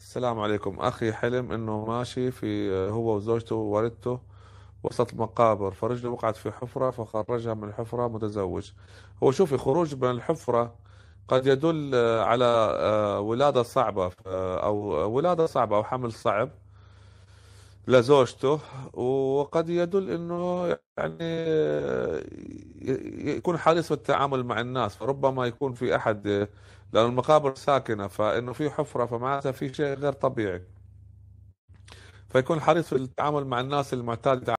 السلام عليكم أخي حلم أنه ماشي في آه، هو وزوجته ووالدته وسط المقابر فرجله وقعت في حفرة فخرجها من الحفرة متزوج هو شوفي خروج من الحفرة قد يدل آه، على آه، ولادة صعبة أو ولادة صعبة أو حمل صعب لزوجته وقد يدل انه يعني يكون حريص في التعامل مع الناس فربما يكون في احد لان المقابر ساكنه فانه في حفره فمعناتها في شيء غير طبيعي فيكون حريص في التعامل مع الناس المعتاد